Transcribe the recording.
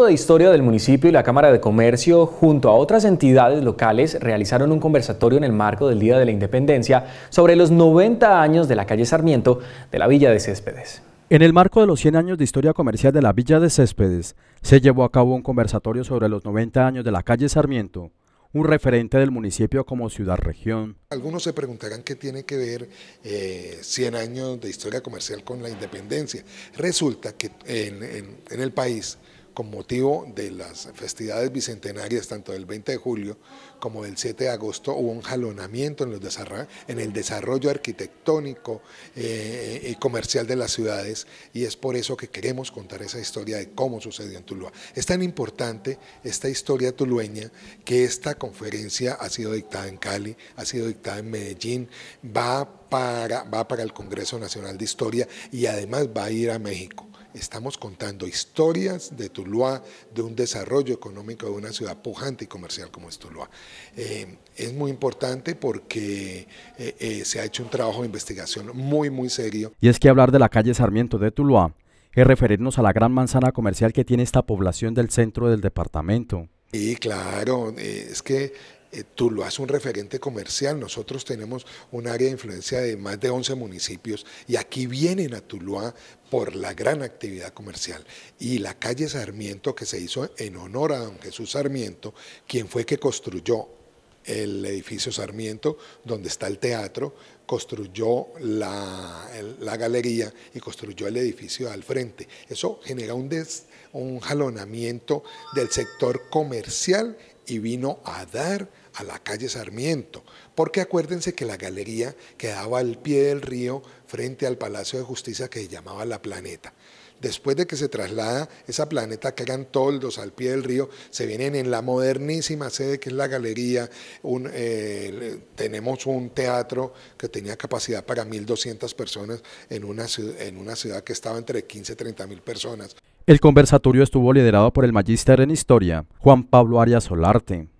de Historia del municipio y la Cámara de Comercio, junto a otras entidades locales, realizaron un conversatorio en el marco del Día de la Independencia sobre los 90 años de la calle Sarmiento de la Villa de Céspedes. En el marco de los 100 años de historia comercial de la Villa de Céspedes, se llevó a cabo un conversatorio sobre los 90 años de la calle Sarmiento, un referente del municipio como ciudad-región. Algunos se preguntarán qué tiene que ver 100 eh, años de historia comercial con la independencia. Resulta que en, en el país con motivo de las festividades bicentenarias, tanto del 20 de julio como del 7 de agosto, hubo un jalonamiento en, el desarrollo arquitectónico eh, y comercial de las ciudades y es por eso que queremos contar esa historia de cómo sucedió en Tuluá. Es tan importante esta historia tulueña que esta conferencia ha sido dictada en Cali, ha sido dictada en Medellín, va para, va para el Congreso Nacional de Historia y además va a ir a México. Estamos contando historias de Tuluá, de un desarrollo económico de una ciudad pujante y comercial como es Tuluá. Eh, es muy importante porque eh, eh, se ha hecho un trabajo de investigación muy, muy serio. Y es que hablar de la calle Sarmiento de Tuluá es referirnos a la gran manzana comercial que tiene esta población del centro del departamento. Sí, claro, eh, es que eh, tú es un referente comercial. Nosotros tenemos un área de influencia de más de 11 municipios y aquí vienen a Tuluá por la gran actividad comercial. Y la calle Sarmiento que se hizo en honor a don Jesús Sarmiento, quien fue que construyó el edificio Sarmiento, donde está el teatro, construyó la, galería y construyó el edificio al frente. Eso genera un, un jalonamiento del sector comercial y vino a dar a la calle Sarmiento, porque acuérdense que la galería quedaba al pie del río frente al Palacio de Justicia que se llamaba La Planeta. Después de que se traslada esa planeta que eran toldos al pie del río, se vienen en la modernísima sede que es la galería, eh, tenemos un teatro que tenía capacidad para 1.200 personas en una, en una ciudad que estaba entre 15 y 30 mil personas. El conversatorio estuvo liderado por el magíster en historia, Juan Pablo Arias Solarte,